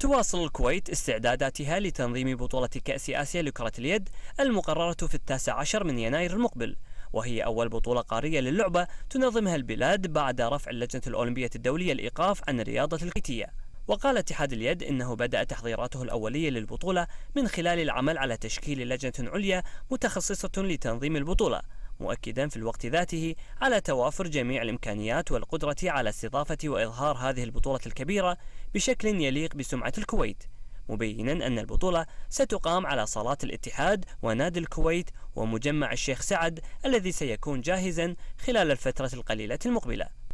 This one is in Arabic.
تواصل الكويت استعداداتها لتنظيم بطولة كأس آسيا لكرة اليد المقررة في التاسع عشر من يناير المقبل وهي أول بطولة قارية للعبة تنظمها البلاد بعد رفع اللجنة الأولمبية الدولية الإيقاف عن الرياضة الكويتية وقال اتحاد اليد إنه بدأ تحضيراته الأولية للبطولة من خلال العمل على تشكيل لجنة عليا متخصصة لتنظيم البطولة مؤكدا في الوقت ذاته على توافر جميع الإمكانيات والقدرة على استضافة وإظهار هذه البطولة الكبيرة بشكل يليق بسمعة الكويت مبينا أن البطولة ستقام على صالات الاتحاد ونادي الكويت ومجمع الشيخ سعد الذي سيكون جاهزا خلال الفترة القليلة المقبلة